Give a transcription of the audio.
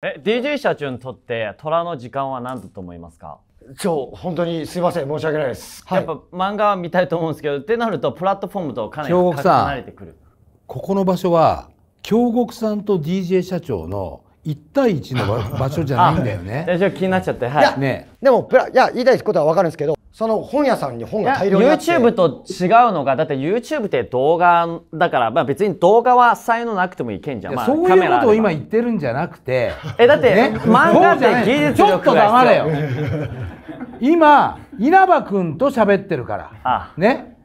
え、DJ 社長にとって虎の時間は何だと思いますかそう本当にすいません申し訳ないです、はい、やっぱ漫画は見たいと思うんですけどってなるとプラットフォームとかなり離れてくるここの場所は京極さんと DJ 社長の一対一の場所じゃないんだよね。最 初気になっちゃって、はい。いね、でもプラいや言いたいことはわかるんですけど、その本屋さんに本が大量にあって YouTube と違うのがだって YouTube って動画だから、まあ、別に動画は才能なくてもいけんじゃん、まあ、そういうことを今言ってるんじゃなくてえだって、ね、漫画って技術力ちょっと黙れよ今稲葉君と喋ってるからあね